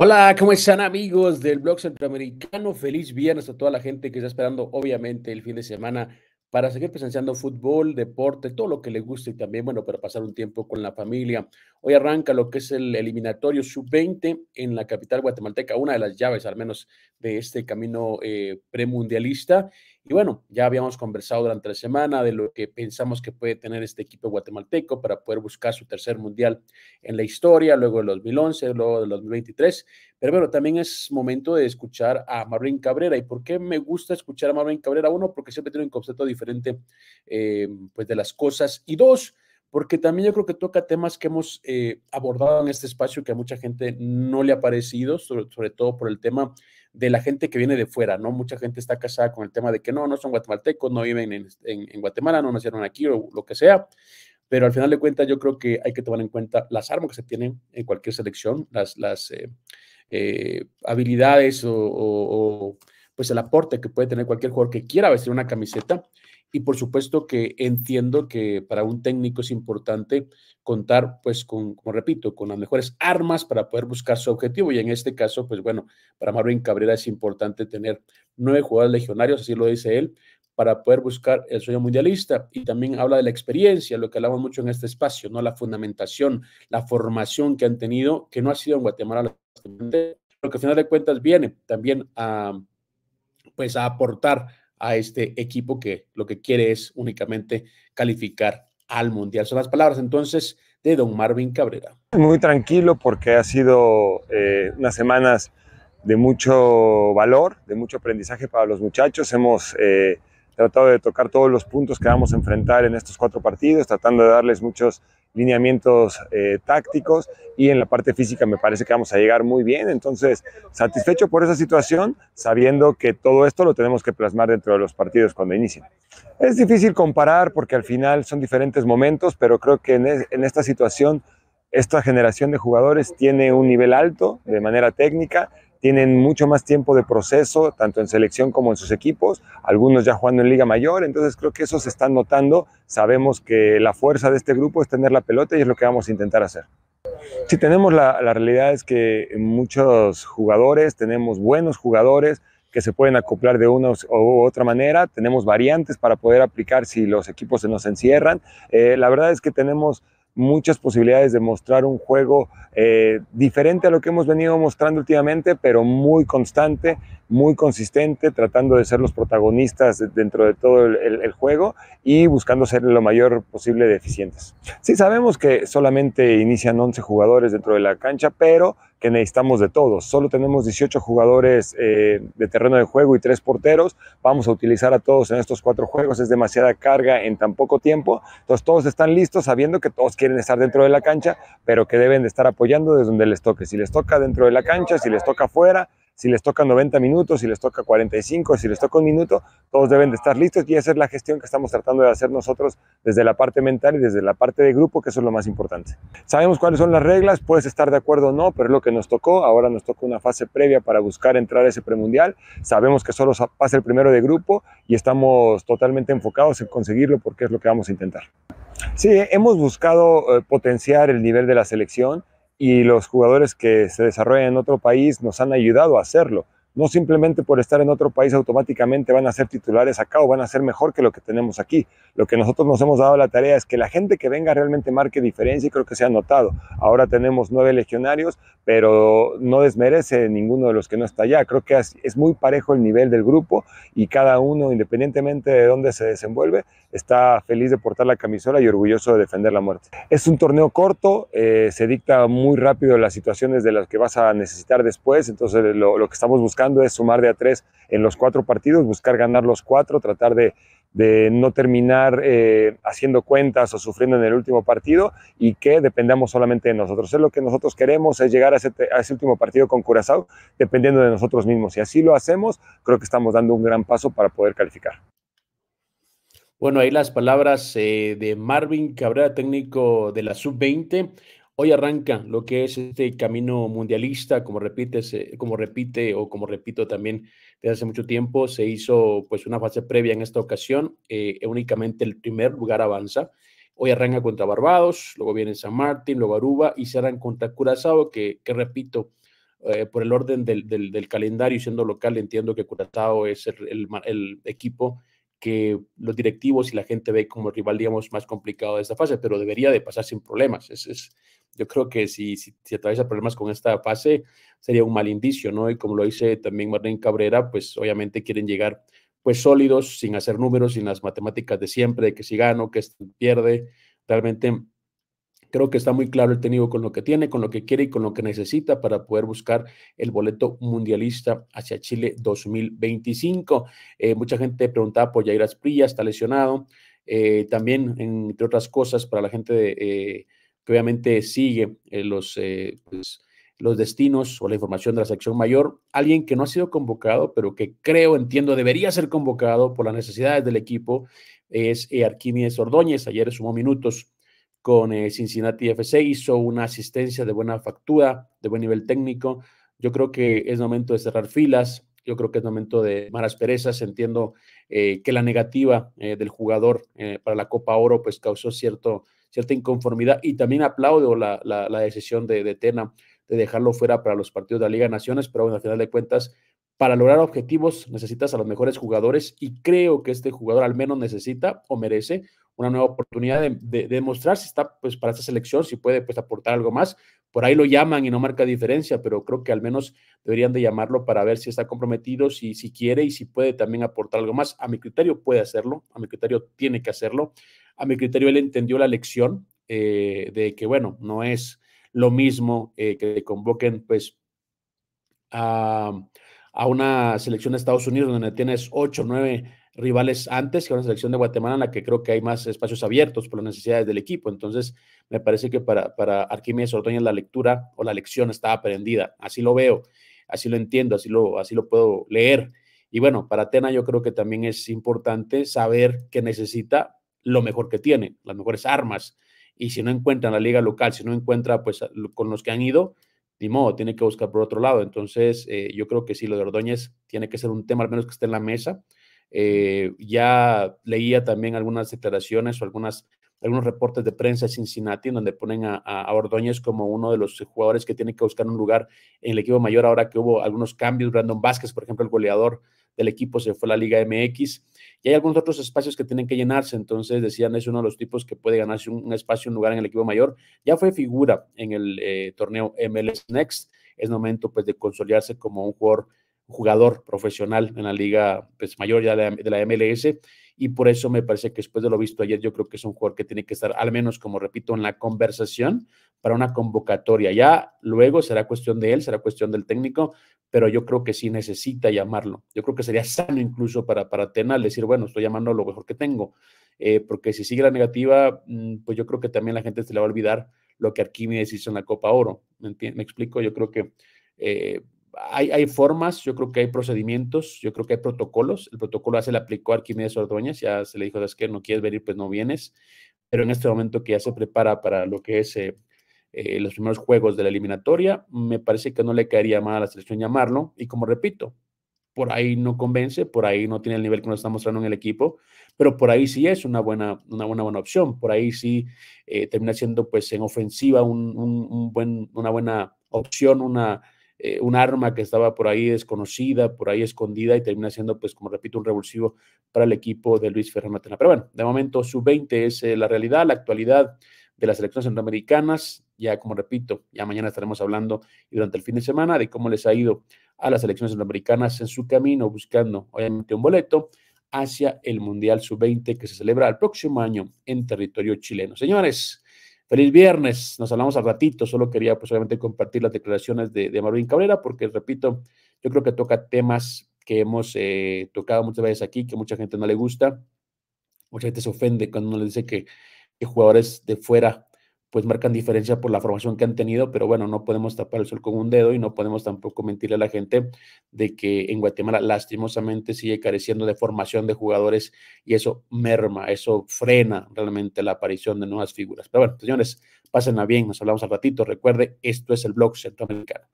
Hola, ¿cómo están amigos del blog centroamericano? Feliz viernes a toda la gente que está esperando, obviamente, el fin de semana para seguir presenciando fútbol, deporte, todo lo que le guste y también, bueno, para pasar un tiempo con la familia. Hoy arranca lo que es el eliminatorio sub-20 en la capital guatemalteca, una de las llaves al menos de este camino eh, premundialista. Y bueno, ya habíamos conversado durante la semana de lo que pensamos que puede tener este equipo guatemalteco para poder buscar su tercer mundial en la historia, luego del 2011, luego del 2023. Pero bueno, también es momento de escuchar a Marvin Cabrera. ¿Y por qué me gusta escuchar a Marvin Cabrera? Uno, porque siempre tiene un concepto diferente eh, pues de las cosas. Y dos, porque también yo creo que toca temas que hemos eh, abordado en este espacio que a mucha gente no le ha parecido, sobre, todo por el tema de la gente que viene de fuera, ¿no? Mucha gente está casada con el tema de que no, no son guatemaltecos, no viven en, Guatemala, no nacieron aquí o lo que sea, pero al final de cuentas yo creo que hay que tomar en cuenta las armas que se tienen en cualquier selección, las, eh, eh, habilidades o, o pues el aporte que puede tener cualquier jugador que quiera vestir una camiseta y por supuesto que entiendo que para un técnico es importante contar, pues, con, como repito, con las mejores armas para poder buscar su objetivo. Y en este caso, pues bueno, para Marvin Cabrera es importante tener nueve jugadores legionarios, así lo dice él, para poder buscar el sueño mundialista. Y también habla de la experiencia, lo que hablamos mucho en este espacio, ¿no? La fundamentación, la formación que han tenido, que no ha sido en Guatemala, lo que al final de cuentas viene también a, pues, a aportar a este equipo que lo que quiere es únicamente calificar al Mundial. Son las palabras entonces de don Marvin Cabrera. Muy tranquilo porque ha sido eh, unas semanas de mucho valor, de mucho aprendizaje para los muchachos. Hemos eh, tratado de tocar todos los puntos que vamos a enfrentar en estos cuatro partidos, tratando de darles muchos lineamientos eh, tácticos y en la parte física me parece que vamos a llegar muy bien. Entonces, satisfecho por esa situación, sabiendo que todo esto lo tenemos que plasmar dentro de los partidos cuando inicien. Es difícil comparar porque al final son diferentes momentos, pero creo que en, en esta situación esta generación de jugadores tiene un nivel alto de manera técnica tienen mucho más tiempo de proceso, tanto en selección como en sus equipos, algunos ya jugando en Liga Mayor, entonces creo que eso se está notando, sabemos que la fuerza de este grupo es tener la pelota y es lo que vamos a intentar hacer. Si tenemos la, realidad es que muchos jugadores, tenemos buenos jugadores, que se pueden acoplar de una u otra manera. Tenemos variantes para poder aplicar si los equipos se nos encierran. Eh, la verdad es que tenemos muchas posibilidades de mostrar un juego eh, diferente a lo que hemos venido mostrando últimamente, pero muy constante, muy consistente, tratando de ser los protagonistas dentro de todo el, el juego y buscando ser lo mayor posible de eficientes. Sí sabemos que solamente inician 11 jugadores dentro de la cancha, pero que necesitamos de todos. Solo tenemos 18 jugadores eh, de terreno de juego y tres porteros. Vamos a utilizar a todos en estos cuatro juegos. Es demasiada carga en tan poco tiempo. Entonces todos están listos sabiendo que todos quieren estar dentro de la cancha, pero que deben de estar apoyando desde donde les toque. Si les toca dentro de la cancha, si les toca afuera, si les toca 90 minutos, si les toca 45, si les toca un minuto, todos deben de estar listos y esa es la gestión que estamos tratando de hacer nosotros desde la parte mental y desde la parte de grupo, que eso es lo más importante. Sabemos cuáles son las reglas, puedes estar de acuerdo o no, pero es lo que nos tocó. Ahora nos toca una fase previa para buscar entrar a ese premundial. Sabemos que solo pasa el primero de grupo y estamos totalmente enfocados en conseguirlo porque es lo que vamos a intentar. Sí, hemos buscado eh, potenciar el nivel de la selección y los jugadores que se desarrollan en otro país nos han ayudado a hacerlo. No simplemente por estar en otro país automáticamente van a ser titulares acá o van a ser mejor que lo que tenemos aquí. Lo que nosotros nos hemos dado la tarea es que la gente que venga realmente marque diferencia y creo que se ha notado. Ahora tenemos nueve legionarios, pero no desmerece ninguno de los que no está allá. Creo que es, muy parejo el nivel del grupo y cada uno, independientemente de dónde se desenvuelve, está feliz de portar la camisola y orgulloso de defender la muerte. Es un torneo corto, eh, se dicta muy rápido las situaciones de las que vas a necesitar después, entonces lo que estamos buscando de sumar de a tres en los cuatro partidos, buscar ganar los cuatro, tratar de, no terminar eh, haciendo cuentas o sufriendo en el último partido y que dependamos solamente de nosotros. Es lo que nosotros queremos, es llegar a ese, último partido con Curazao dependiendo de nosotros mismos. y así lo hacemos, creo que estamos dando un gran paso para poder calificar. Bueno, ahí las palabras eh, de Marvin Cabrera, técnico de la sub-20. Hoy arranca lo que es este camino mundialista, como repite, eh, como repite o como repito también desde hace mucho tiempo, se hizo pues una fase previa en esta ocasión, eh, únicamente el primer lugar avanza. Hoy arranca contra Barbados, luego viene San Martín, luego Aruba y serán contra Curazao, que, repito, eh, por el orden del, del, del, calendario siendo local, entiendo que Curazao es el, equipo que los directivos y la gente ve como el rival, digamos, más complicado de esta fase, pero debería de pasar sin problemas. es, yo creo que si, si, atraviesa problemas con esta fase, sería un mal indicio, ¿no? Y como lo dice también Martín Cabrera, pues obviamente quieren llegar pues sólidos, sin hacer números, sin las matemáticas de siempre, de que si gano, que pierde. Realmente creo que está muy claro el tenido con lo que tiene, con lo que quiere y con lo que necesita para poder buscar el boleto mundialista hacia Chile 2025. Eh, mucha gente preguntaba por Jair Asprilla, está lesionado. Eh, también, entre otras cosas, para la gente de... Eh, obviamente sigue eh, los, eh, pues, los destinos o la información de la sección mayor. Alguien que no ha sido convocado, pero que creo, entiendo, debería ser convocado por las necesidades del equipo, es eh, Arquímedes Ordóñez. Ayer sumó minutos con Cincinnati FC, hizo una asistencia de buena factura, de buen nivel técnico. Yo creo que es momento de cerrar filas, yo creo que es momento de maras perezas. Entiendo que la negativa del jugador para la Copa Oro pues causó cierto cierta inconformidad y también aplaudo la, decisión de, de, Tena de dejarlo fuera para los partidos de la Liga de Naciones, pero bueno, al final de cuentas, para lograr objetivos necesitas a los mejores jugadores y creo que este jugador al menos necesita o merece una nueva oportunidad de, de, si está pues para esta selección, si puede pues aportar algo más. Por ahí lo llaman y no marca diferencia, pero creo que al menos deberían de llamarlo para ver si está comprometido, si, si quiere y si puede también aportar algo más. A mi criterio puede hacerlo, a mi criterio tiene que hacerlo a mi criterio, él entendió la lección eh, de que, bueno, no es lo mismo eh, que convoquen pues a, una selección de Estados Unidos donde tienes ocho, nueve rivales antes que una selección de Guatemala en la que creo que hay más espacios abiertos por las necesidades del equipo. Entonces, me parece que para, para Arquímedes Ordoñez la lectura o la lección está aprendida. Así lo veo, así lo entiendo, así lo, así lo puedo leer. Y bueno, para Atena yo creo que también es importante saber qué necesita lo mejor que tiene, las mejores armas. Y si no encuentra en la liga local, si no encuentra pues con los que han ido, ni modo, tiene que buscar por otro lado. Entonces, eh, yo creo que sí, lo de Ordóñez tiene que ser un tema al menos que esté en la mesa. Eh, ya leía también algunas declaraciones o algunas, algunos reportes de prensa de Cincinnati donde ponen a, a, Ordóñez como uno de los jugadores que tiene que buscar un lugar en el equipo mayor ahora que hubo algunos cambios. Brandon Vázquez, por ejemplo, el goleador del equipo se fue a la Liga MX. Y hay algunos otros espacios que tienen que llenarse. Entonces, decían, es uno de los tipos que puede ganarse un, espacio, un lugar en el equipo mayor. Ya fue figura en el eh, torneo MLS Next. Es momento, pues, de consolidarse como un jugador jugador profesional en la liga pues, mayor ya de la, MLS y por eso me parece que después de lo visto ayer yo creo que es un jugador que tiene que estar al menos como repito en la conversación para una convocatoria. Ya luego será cuestión de él, será cuestión del técnico, pero yo creo que sí necesita llamarlo. Yo creo que sería sano incluso para, para Tena decir, bueno, estoy llamando lo mejor que tengo, eh, porque si sigue la negativa, mm, pues yo creo que también la gente se le va a olvidar lo que Arquímedes hizo en la Copa Oro. ¿Me, explico? Yo creo que eh, hay, formas, yo creo que hay procedimientos, yo creo que hay protocolos. El protocolo ya se le aplicó a Arquímedes Ordóñez, ya se le dijo, es que no quieres venir, pues no vienes. Pero en este momento que ya se prepara para lo que es eh, eh, los primeros juegos de la eliminatoria, me parece que no le caería mal a la selección llamarlo. Y como repito, por ahí no convence, por ahí no tiene el nivel que nos está mostrando en el equipo, pero por ahí sí es una buena, una buena, buena opción, por ahí sí eh, termina siendo pues en ofensiva un buen, una buena opción, una, eh, un arma que estaba por ahí desconocida, por ahí escondida y termina siendo, pues como repito, un revulsivo para el equipo de Luis Ferrer Matena. Pero bueno, de momento sub 20 es eh, la realidad, la actualidad de las elecciones centroamericanas. Ya, como repito, ya mañana estaremos hablando y durante el fin de semana de cómo les ha ido a las elecciones centroamericanas en su camino, buscando obviamente un boleto hacia el Mundial Sub-20 que se celebra el próximo año en territorio chileno. Señores, Feliz viernes, nos hablamos al ratito, solo quería pues obviamente compartir las declaraciones de, Marvin Cabrera, porque repito, yo creo que toca temas que hemos eh, tocado muchas veces aquí, que mucha gente no le gusta, mucha gente se ofende cuando uno le dice que, que jugadores de fuera pues marcan diferencia por la formación que han tenido, pero bueno, no podemos tapar el sol con un dedo y no podemos tampoco mentirle a la gente de que en Guatemala lastimosamente sigue careciendo de formación de jugadores y eso merma, eso frena realmente la aparición de nuevas figuras. Pero bueno, señores, pásenla bien, nos hablamos al ratito. Recuerde, esto es el blog centroamericano.